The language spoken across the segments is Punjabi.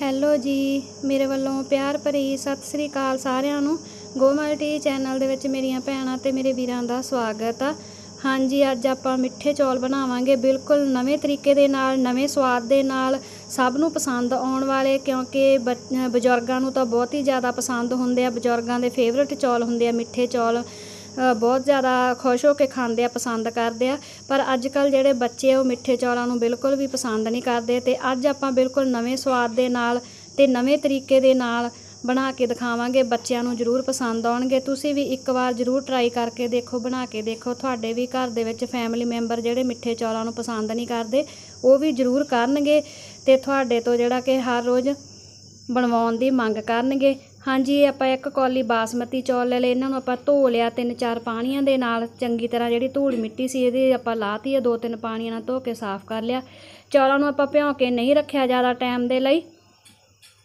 ਹੈਲੋ ਜੀ ਮੇਰੇ ਵੱਲੋਂ ਪਿਆਰ ਭਰੀ ਸਤਿ ਸ੍ਰੀ ਅਕਾਲ ਸਾਰਿਆਂ ਨੂੰ ਗੋਮਲਟੀ ਚੈਨਲ ਦੇ ਵਿੱਚ ਮੇਰੀਆਂ ਭੈਣਾਂ ਤੇ ਮੇਰੇ ਵੀਰਾਂ ਦਾ ਸਵਾਗਤ ਆ ਹਾਂਜੀ ਅੱਜ ਆਪਾਂ ਮਿੱਠੇ ਚੌਲ ਬਣਾਵਾਂਗੇ ਬਿਲਕੁਲ ਨਵੇਂ ਤਰੀਕੇ ਦੇ ਨਾਲ ਨਵੇਂ ਸਵਾਦ ਦੇ ਨਾਲ ਸਭ ਨੂੰ ਪਸੰਦ ਆਉਣ ਵਾਲੇ ਕਿਉਂਕਿ ਬਜ਼ੁਰਗਾਂ ਨੂੰ ਤਾਂ ਬਹੁਤ ਹੀ ਜ਼ਿਆਦਾ ਪਸੰਦ ਹੁੰਦੇ ਆ ਬਜ਼ੁਰਗਾਂ ਦੇ ਫੇਵਰਟ ਚੌਲ ਹੁੰਦੇ ਆ ਮਿੱਠੇ ਚੌਲ ਬਹੁਤ ਜ਼ਿਆਦਾ ਖੁਸ਼ ਹੋ ਕੇ ਖਾਂਦੇ ਆ ਪਸੰਦ ਕਰਦੇ ਆ ਪਰ ਅੱਜ ਕੱਲ ਜਿਹੜੇ ਬੱਚੇ ਆ ਉਹ ਮਿੱਠੇ ਚੌਲਾਂ ਨੂੰ ਬਿਲਕੁਲ ਵੀ ਪਸੰਦ ਨਹੀਂ ਕਰਦੇ ਤੇ ਅੱਜ ਆਪਾਂ ਬਿਲਕੁਲ ਨਵੇਂ ਸਵਾਦ ਦੇ ਨਾਲ ਤੇ ਨਵੇਂ ਤਰੀਕੇ ਦੇ ਨਾਲ ਬਣਾ ਕੇ ਦਿਖਾਵਾਂਗੇ ਬੱਚਿਆਂ ਨੂੰ ਜ਼ਰੂਰ ਪਸੰਦ ਆਉਣਗੇ ਤੁਸੀਂ ਵੀ ਇੱਕ ਵਾਰ ਜ਼ਰੂਰ ਟਰਾਈ ਕਰਕੇ ਦੇਖੋ ਬਣਾ ਕੇ ਦੇਖੋ ਤੁਹਾਡੇ ਵੀ ਘਰ ਦੇ ਵਿੱਚ ਫੈਮਿਲੀ ਮੈਂਬਰ ਜਿਹੜੇ ਮਿੱਠੇ ਚੌਲਾਂ ਨੂੰ ਪਸੰਦ ਨਹੀਂ ਕਰਦੇ ਉਹ ਵੀ ਜ਼ਰੂਰ ਕਰਨਗੇ ਤੇ ਤੁਹਾਡੇ ਤੋਂ ਜਿਹੜਾ ਕਿ ਹਰ ਰੋਜ਼ ਬਣਵਾਉਣ ਦੀ ਮੰਗ ਕਰਨਗੇ ਹਾਂਜੀ ਆਪਾਂ ਇੱਕ ਕੌਲੀ ਬਾਸਮਤੀ ਚੌਲ ਲੈ ਲਏ ਇਹਨਾਂ ਨੂੰ ਆਪਾਂ ਧੋ ਲਿਆ ਤਿੰਨ ਚਾਰ ਪਾਣੀਆਂ ਦੇ ਨਾਲ ਚੰਗੀ ਤਰ੍ਹਾਂ ਜਿਹੜੀ ਧੂੜ ਮਿੱਟੀ ਸੀ ਇਹਦੀ ਆਪਾਂ ਲਾਤੀ ਆ ਦੋ ਤਿੰਨ ਪਾਣੀਆਂ ਨਾਲ ਧੋ ਕੇ ਸਾਫ਼ ਕਰ ਲਿਆ ਚੌਲਾਂ ਨੂੰ ਆਪਾਂ ਭਿਉਂ ਕੇ ਨਹੀਂ ਰੱਖਿਆ ਜ਼ਿਆਦਾ ਟਾਈਮ ਦੇ ਲਈ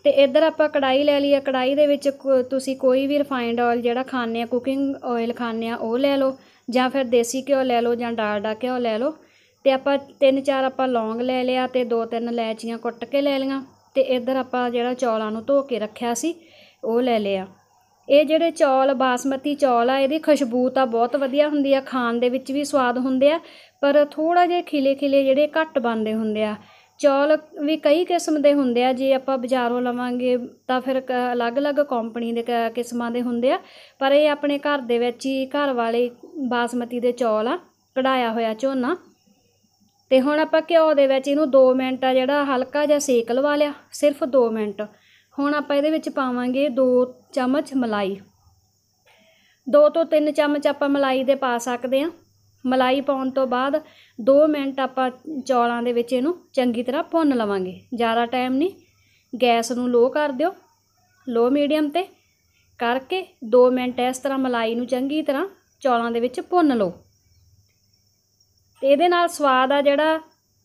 ਤੇ ਇੱਧਰ ਆਪਾਂ ਕੜਾਈ ਲੈ ਲਈ ਆ ਕੜਾਈ ਦੇ ਵਿੱਚ ਤੁਸੀਂ ਕੋਈ ਵੀ ਰਿਫਾਈਨਡ ਆਇਲ ਜਿਹੜਾ ਖਾਣੇ ਆ ਕੁਕਿੰਗ ਆਇਲ ਖਾਣੇ ਆ ਉਹ ਲੈ ਲਓ ਜਾਂ ਫਿਰ ਦੇਸੀ ਘਿਓ ਲੈ ਲਓ ਜਾਂ ਡਾਲਡਾ ਘਿਓ ਲੈ ਲਓ ਤੇ ਆਪਾਂ ਤਿੰਨ ਚਾਰ ਆਪਾਂ ਲੌਂਗ ਲੈ ਲਿਆ ਤੇ ਦੋ ਤਿੰਨ ਇਲਾਇਚੀਆਂ ਕੁੱਟ ਕੇ ਲੈ ਲਈਆਂ ਤੇ ਇੱਧਰ ਆਪਾਂ ਜਿਹੜਾ ਚੌਲਾਂ ਨੂੰ ਧੋ ਕੇ ਰੱਖਿਆ ਸੀ ਉਹ ਲੈ ਲਿਆ ਇਹ ਜਿਹੜੇ ਚੌਲ ਬਾਸਮਤੀ ਚੌਲ ਆ ਇਹਦੀ ਖੁਸ਼ਬੂ ਤਾਂ ਬਹੁਤ ਵਧੀਆ ਹੁੰਦੀ ਆ ਖਾਣ ਦੇ ਵਿੱਚ ਵੀ ਸਵਾਦ ਹੁੰਦੇ ਆ ਪਰ ਥੋੜਾ ਜਿਹਾ ਖਿਲੇ ਖਿਲੇ ਜਿਹੜੇ ਘੱਟ ਬਣਦੇ ਹੁੰਦੇ ਆ ਚੌਲ ਵੀ ਕਈ ਕਿਸਮ ਦੇ ਹੁੰਦੇ ਆ ਜੇ ਆਪਾਂ ਬਾਜ਼ਾਰੋਂ ਲਵਾਂਗੇ ਤਾਂ ਫਿਰ ਅਲੱਗ-ਅਲੱਗ ਕੰਪਨੀ ਦੇ ਕਿਸਮਾਂ ਦੇ ਹੁੰਦੇ ਆ ਪਰ ਇਹ ਆਪਣੇ ਘਰ ਦੇ ਵਿੱਚ ਹੀ ਘਰ ਵਾਲੇ ਬਾਸਮਤੀ ਦੇ ਚੌਲ ਆ ਕਢਾਇਆ ਹੋਇਆ ਝੋਨਾ ਤੇ ਹੁਣ ਆਪਾਂ ਘਿਓ ਦੇ ਵਿੱਚ ਇਹਨੂੰ 2 ਮਿੰਟ ਆ ਜਿਹੜਾ ਹਲਕਾ ਜਿਹਾ ਸੇਕ ਲਵਾ ਲਿਆ ਸਿਰਫ 2 ਮਿੰਟ ਹੁਣ ਆਪਾਂ ਇਹਦੇ ਵਿੱਚ ਪਾਵਾਂਗੇ 2 ਚਮਚ ਮਲਾਈ 2 ਤੋਂ 3 ਚਮਚ ਆਪਾਂ ਮਲਾਈ ਦੇ ਪਾ ਸਕਦੇ ਆ ਮਲਾਈ ਪਾਉਣ ਤੋਂ ਬਾਅਦ 2 ਮਿੰਟ ਆਪਾਂ ਚੌਲਾਂ ਦੇ ਵਿੱਚ ਇਹਨੂੰ ਚੰਗੀ ਤਰ੍ਹਾਂ ਭੁੰਨ ਲਵਾਂਗੇ ਜ਼ਿਆਦਾ ਟਾਈਮ ਨਹੀਂ ਗੈਸ ਨੂੰ ਲੋ ਕਰ ਦਿਓ ਲੋ ਮੀਡੀਅਮ ਤੇ ਕਰਕੇ 2 ਮਿੰਟ ਇਸ ਤਰ੍ਹਾਂ ਮਲਾਈ ਨੂੰ ਚੰਗੀ ਤਰ੍ਹਾਂ ਚੌਲਾਂ ਦੇ ਵਿੱਚ ਭੁੰਨ ਲਓ ਤੇ ਇਹਦੇ ਨਾਲ ਸਵਾਦ ਆ ਜਿਹੜਾ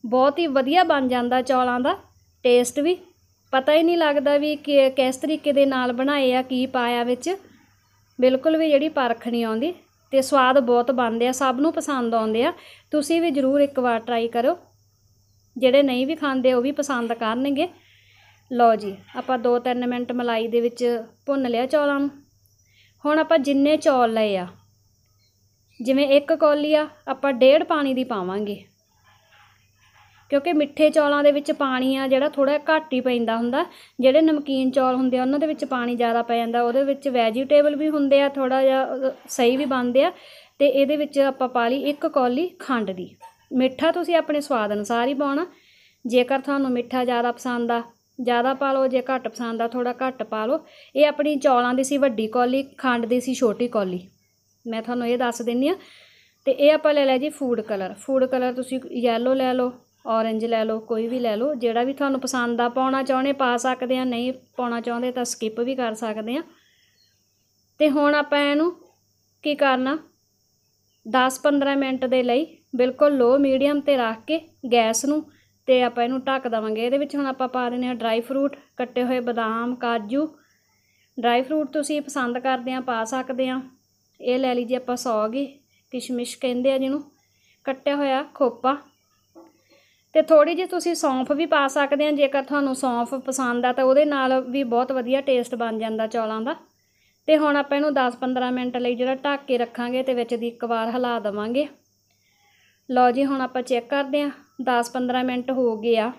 ਬਹੁਤ ਹੀ ਵਧੀਆ ਬਣ ਜਾਂਦਾ ਚੌਲਾਂ ਦਾ ਟੇਸਟ ਵੀ ਪਤਾ ਹੀ ਨਹੀਂ ਲੱਗਦਾ ਵੀ ਕਿਸ ਤਰੀਕੇ ਦੇ ਨਾਲ ਬਣਾਏ ਆ ਕੀ ਪਾਇਆ ਵਿੱਚ ਬਿਲਕੁਲ ਵੀ ਜਿਹੜੀ ਪਰਖ ਨਹੀਂ ਆਉਂਦੀ ਤੇ ਸਵਾਦ ਬਹੁਤ ਬਣਦੇ ਆ ਸਭ ਨੂੰ ਪਸੰਦ ਆਉਂਦੇ ਆ ਤੁਸੀਂ ਵੀ ਜਰੂਰ ਇੱਕ ਵਾਰ ਟਰਾਈ ਕਰੋ ਜਿਹੜੇ ਨਹੀਂ ਵੀ ਖਾਂਦੇ ਉਹ ਵੀ ਪਸੰਦ ਕਰਨਗੇ ਲਓ ਜੀ ਆਪਾਂ 2-3 ਮਿੰਟ ਮਲਾਈ ਦੇ ਵਿੱਚ ਭੁੰਨ ਲਿਆ ਚੌਲਾਂ ਨੂੰ ਹੁਣ ਆਪਾਂ ਜਿੰਨੇ ਚੌਲ ਲਏ ਆ ਜਿਵੇਂ ਇੱਕ ਕੌਲੀ ਆ ਆਪਾਂ ਡੇਢ ਪਾਣੀ ਦੀ ਪਾਵਾਂਗੇ ਕਿਉਂਕਿ ਮਿੱਠੇ ਚੌਲਾਂ ਦੇ ਵਿੱਚ ਪਾਣੀ ਆ ਜਿਹੜਾ ਥੋੜਾ ਘੱਟ ਹੀ ਪੈਂਦਾ ਹੁੰਦਾ ਜਿਹੜੇ ਨਮਕੀਨ ਚੌਲ ਹੁੰਦੇ ਆ ਉਹਨਾਂ ਦੇ ਵਿੱਚ ਪਾਣੀ ਜ਼ਿਆਦਾ ਪੈ ਜਾਂਦਾ ਉਹਦੇ ਵਿੱਚ ਵੈਜੀਟੇਬਲ ਵੀ ਹੁੰਦੇ ਆ ਥੋੜਾ ਜਿਹਾ ਸਹੀ ਵੀ ਬਣਦੇ ਆ ਤੇ ਇਹਦੇ ਵਿੱਚ ਆਪਾਂ ਪਾ ਲਈ ਇੱਕ ਕੌਲੀ ਖੰਡ ਦੀ ਮਿੱਠਾ ਤੁਸੀਂ ਆਪਣੇ ਸਵਾਦ ਅਨੁਸਾਰ ਹੀ ਪਾਉਣਾ ਜੇਕਰ ਤੁਹਾਨੂੰ ਮਿੱਠਾ ਜ਼ਿਆਦਾ ਪਸੰਦ ਆ ਜ਼ਿਆਦਾ ਪਾ ਲਓ ਜੇ ਘੱਟ ਪਸੰਦ ਆ ਥੋੜਾ ਘੱਟ ਪਾ ਲਓ ਇਹ ਆਪਣੀ ਚੌਲਾਂ ਦੀ ਸੀ ਵੱਡੀ ਕੌਲੀ ਖੰਡ ਦੀ ਸੀ ਛੋਟੀ ਕੌਲੀ ਮੈਂ ਤੁਹਾਨੂੰ ਇਹ ਦੱਸ ਦਿੰਨੀ ਆ ਤੇ ਇਹ ਆਪਾਂ ਲੈ ਲਿਆ ਜੀ ਫੂਡ ਕਲਰ ਫੂਡ ਕਲਰ ਤੁਸੀਂ ਯੈਲੋ ਲੈ ਲਓ ਔਰੇਂਜ ਲੈ ਲਓ ਕੋਈ ਵੀ ਲੈ ਲਓ ਜਿਹੜਾ ਵੀ ਤੁਹਾਨੂੰ ਪਸੰਦ ਆ ਪਾਉਣਾ ਚਾਹੁੰਦੇ ਪਾ ਸਕਦੇ ਆ ਨਹੀਂ ਪਾਉਣਾ ਚਾਹੁੰਦੇ ਤਾਂ ਸਕਿਪ ਵੀ ਕਰ ਸਕਦੇ ਆ ਤੇ ਹੁਣ ਆਪਾਂ ਇਹਨੂੰ ਕੀ ਕਰਨਾ 10-15 ਮਿੰਟ ਦੇ ਲਈ ਬਿਲਕੁਲ ਲੋ ਮੀਡੀਅਮ ਤੇ ਰੱਖ ਕੇ ਗੈਸ ਨੂੰ ਤੇ ਆਪਾਂ ਇਹਨੂੰ ਢੱਕ ਦਵਾਂਗੇ ਇਹਦੇ ਵਿੱਚ ਹੁਣ ਆਪਾਂ ਪਾ ਦੇਣੇ ਆ ਡਰਾਈ ਫਰੂਟ ਕੱਟੇ ਹੋਏ ਬਦਾਮ ਕਾਜੂ ਡਰਾਈ ਫਰੂਟ ਤੁਸੀਂ ਪਸੰਦ ਕਰਦੇ ਆ ਪਾ ਸਕਦੇ ਆ ਇਹ ਲੈ ਲਈ ਜੀ ਆਪਾਂ 100 ਕਿਸ਼ਮਿਸ਼ ਕਹਿੰਦੇ ਆ ਜਿਹਨੂੰ ਕੱਟਿਆ ਹੋਇਆ ਖੋਪਾ ਤੇ ਥੋੜੀ ਜਿਹੀ ਤੁਸੀਂ ਸੌਂਫ ਵੀ ਪਾ ਸਕਦੇ ਆ ਜੇਕਰ ਤੁਹਾਨੂੰ ਸੌਂਫ ਪਸੰਦ ਆ ਤਾਂ ਉਹਦੇ ਨਾਲ ਵੀ ਬਹੁਤ ਵਧੀਆ ਟੇਸਟ ਬਣ ਜਾਂਦਾ ਚੌਲਾਂ ਦਾ ਤੇ ਹੁਣ ਆਪਾਂ ਇਹਨੂੰ 10-15 ਮਿੰਟ ਲਈ ਜਿਹੜਾ ਢੱਕ ਕੇ ਰੱਖਾਂਗੇ ਤੇ ਵਿੱਚ ਦੀ ਇੱਕ ਵਾਰ ਹਿਲਾ ਦਵਾਂਗੇ ਲਓ ਜੀ ਹੁਣ ਆਪਾਂ ਚੈੱਕ ਕਰਦੇ ਆ 10-15 ਮਿੰਟ ਹੋ ਗਏ ਆ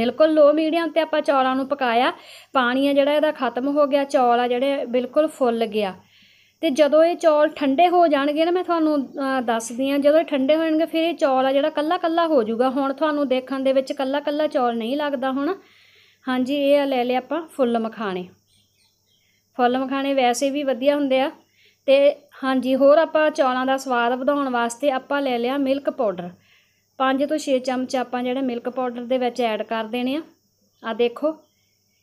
ਬਿਲਕੁਲ ਲੋ ਮੀਡੀਅਮ ਤੇ ਆਪਾਂ ਚੌਲਾਂ ਨੂੰ ਪਕਾਇਆ ਪਾਣੀ ਆ ਜਿਹੜਾ ਇਹਦਾ ਖਤਮ ਹੋ ਗਿਆ ਚੌਲ ਆ ਜਿਹੜੇ ਬਿਲਕੁਲ ਫੁੱਲ ਗਿਆ ਤੇ ਜਦੋਂ ਇਹ ਚੌਲ ਠੰਡੇ ਹੋ ਜਾਣਗੇ ਨਾ ਮੈਂ ਤੁਹਾਨੂੰ ਦੱਸਦੀ ਆ ਜਦੋਂ ਇਹ ਠੰਡੇ ਹੋਣਗੇ ਫਿਰ ਇਹ ਚੌਲ ਆ ਜਿਹੜਾ ਕੱਲਾ ਕੱਲਾ ਹੋ ਜਾਊਗਾ ਹੁਣ ਤੁਹਾਨੂੰ ਦੇਖਣ ਦੇ ਵਿੱਚ ਕੱਲਾ ਕੱਲਾ ਚੌਲ ਨਹੀਂ ਲੱਗਦਾ ਹੁਣ ਹਾਂਜੀ ਇਹ ਲੈ ਲਿਆ ਆਪਾਂ ਫੁੱਲ ਮਖਾਣੇ ਫੁੱਲ ਮਖਾਣੇ ਵੈਸੇ ਵੀ ਵਧੀਆ ਹੁੰਦੇ ਆ ਤੇ ਹਾਂਜੀ ਹੋਰ ਆਪਾਂ ਚੌਲਾਂ ਦਾ ਸਵਾਦ ਵਧਾਉਣ ਵਾਸਤੇ ਆਪਾਂ ਲੈ ਲਿਆ ਮਿਲਕ ਪਾਊਡਰ 5 ਤੋਂ 6 ਚਮਚ ਆਪਾਂ ਜਿਹੜਾ ਮਿਲਕ ਪਾਊਡਰ ਦੇ ਵਿੱਚ ਐਡ ਕਰ ਦੇਣੇ ਆ ਆ ਦੇਖੋ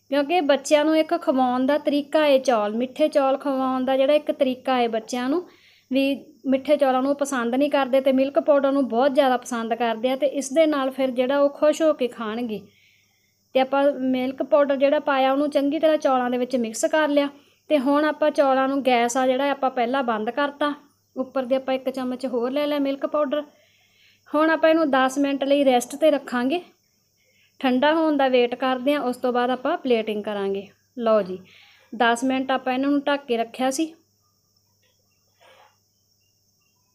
ਕਿਉਂਕਿ ਬੱਚਿਆਂ ਨੂੰ ਇੱਕ ਖਵਾਉਣ ਦਾ ਤਰੀਕਾ ਹੈ ਚੌਲ ਮਿੱਠੇ ਚੌਲ ਖਵਾਉਣ ਦਾ ਜਿਹੜਾ ਇੱਕ ਤਰੀਕਾ ਹੈ ਬੱਚਿਆਂ ਨੂੰ ਵੀ ਮਿੱਠੇ ਚੌਲਾਂ ਨੂੰ ਪਸੰਦ ਨਹੀਂ ਕਰਦੇ ਤੇ ਮਿਲਕ ਪਾਊਡਰ ਨੂੰ ਬਹੁਤ ਜ਼ਿਆਦਾ ਪਸੰਦ ਕਰਦੇ ਆ ਤੇ ਇਸ ਦੇ ਨਾਲ ਫਿਰ ਜਿਹੜਾ ਉਹ ਖੁਸ਼ ਹੋ ਕੇ ਖਾਣਗੇ ਤੇ ਆਪਾਂ ਮਿਲਕ ਪਾਊਡਰ ਜਿਹੜਾ ਪਾਇਆ ਉਹਨੂੰ ਚੰਗੀ ਤਰ੍ਹਾਂ ਚੌਲਾਂ ਦੇ ਵਿੱਚ ਮਿਕਸ ਕਰ ਲਿਆ ਤੇ ਹੁਣ ਆਪਾਂ ਚੌਲਾਂ ਨੂੰ ਗੈਸ ਆ ਜਿਹੜਾ ਆਪਾਂ ਪਹਿਲਾਂ ਬੰਦ ਕਰਤਾ ਉੱਪਰ ਦੇ ਆਪਾਂ ਇੱਕ ਚਮਚ ਹੋਰ ਲੈ ਲਿਆ ਮਿਲਕ ਪਾਊਡਰ ਹੁਣ ਆਪਾਂ ਇਹਨੂੰ 10 ਮਿੰਟ ਲਈ ਰੈਸਟ ਤੇ ਰੱਖਾਂਗੇ ਠੰਡਾ ਹੋਣ ਦਾ ਵੇਟ ਕਰਦੇ ਹਾਂ ਉਸ ਤੋਂ ਬਾਅਦ ਆਪਾਂ ਪਲੇਟਿੰਗ ਕਰਾਂਗੇ ਲਓ ਜੀ 10 ਮਿੰਟ ਆਪਾਂ ਇਹਨਾਂ ਨੂੰ ਢੱਕ ਕੇ ਰੱਖਿਆ ਸੀ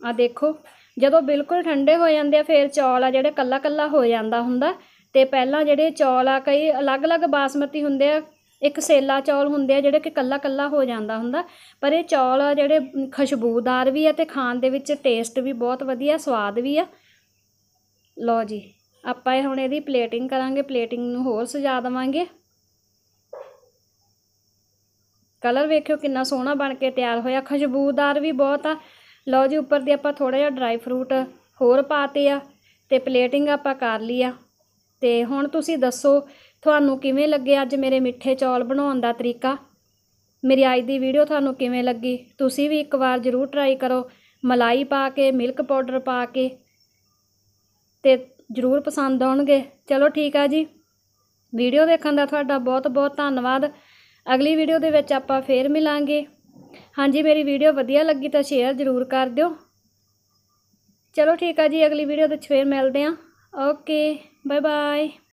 ਆ ਦੇਖੋ ਜਦੋਂ ਬਿਲਕੁਲ ਠੰਡੇ ਹੋ ਜਾਂਦੇ ਆ ਫਿਰ ਚੌਲ ਆ ਜਿਹੜੇ ਕੱਲਾ ਕੱਲਾ ਹੋ ਜਾਂਦਾ ਹੁੰਦਾ ਤੇ ਪਹਿਲਾਂ ਜਿਹੜੇ ਚੌਲ ਆ ਕਈ ਅਲੱਗ-ਅਲੱਗ ਬਾਸਮਤੀ ਹੁੰਦੇ ਆ ਇੱਕ ਸੇਲਾ ਚੌਲ ਹੁੰਦੇ ਆ ਜਿਹੜੇ ਕਿ ਕੱਲਾ ਕੱਲਾ ਹੋ ਜਾਂਦਾ ਹੁੰਦਾ ਪਰ ਇਹ ਚੌਲ ਆ ਜਿਹੜੇ ਖੁਸ਼ਬੂਦਾਰ ਵੀ ਆ ਤੇ ਖਾਣ ਦੇ ਵਿੱਚ ਟੇਸਟ ਵੀ ਬਹੁਤ ਵਧੀਆ ਸਵਾਦ ਵੀ ਆ ਲਓ ਜੀ ਆਪਾਂ ਇਹ ਹੁਣ ਇਹਦੀ ਪਲੇਟਿੰਗ ਕਰਾਂਗੇ ਪਲੇਟਿੰਗ ਨੂੰ ਹੋਰ ਸਜਾ ਦਵਾਂਗੇ ਕਲਰ ਵੇਖਿਓ ਕਿੰਨਾ ਸੋਹਣਾ ਬਣ ਕੇ ਤਿਆਰ ਹੋਇਆ ਖੁਸ਼ਬੂਦਾਰ ਵੀ ਬਹੁਤ ਆ ਲਓ ਜੀ ਉੱਪਰ ਦੀ ਆਪਾਂ ਥੋੜਾ ਜਿਹਾ ਡਰਾਈ ਫਰੂਟ ਹੋਰ ਪਾਤੇ ਆ ਤੇ ਪਲੇਟਿੰਗ ਆਪਾਂ ਕਰ ਲਈ ਆ ਤੇ ਹੁਣ ਤੁਸੀਂ ਦੱਸੋ ਤੁਹਾਨੂੰ ਕਿਵੇਂ ਲੱਗੇ ਅੱਜ ਮੇਰੇ ਮਿੱਠੇ ਚੌਲ ਬਣਾਉਣ ਦਾ ਤਰੀਕਾ ਮੇਰੀ ਅੱਜ ਦੀ ਵੀਡੀਓ ਤੁਹਾਨੂੰ ਕਿਵੇਂ ਲੱਗੀ ਤੁਸੀਂ ਵੀ ਇੱਕ ਵਾਰ ਜ਼ਰੂਰ ਟਰਾਈ ਕਰੋ ਮਲਾਈ ਪਾ ਕੇ ਮਿਲਕ ਪਾਊਡਰ ਪਾ ਕੇ ਤੇ ਜ਼ਰੂਰ ਪਸੰਦ ਆਉਣਗੇ ਚਲੋ ਠੀਕ ਆ ਜੀ ਵੀਡੀਓ ਦੇਖਣ ਦਾ ਤੁਹਾਡਾ ਬਹੁਤ ਬਹੁਤ ਧੰਨਵਾਦ ਅਗਲੀ ਵੀਡੀਓ ਦੇ ਵਿੱਚ ਆਪਾਂ ਫੇਰ ਮਿਲਾਂਗੇ ਹਾਂਜੀ ਮੇਰੀ ਵੀਡੀਓ ਵਧੀਆ ਲੱਗੀ ਤਾਂ ਸ਼ੇਅਰ ਜ਼ਰੂਰ ਕਰ ਦਿਓ ਚਲੋ ਠੀਕ ਆ ਜੀ ਅਗਲੀ ਵੀਡੀਓ ਦੇ ਵਿੱਚ ਫੇਰ ਮਿਲਦੇ ਆ ਓਕੇ ਬਾਏ ਬਾਏ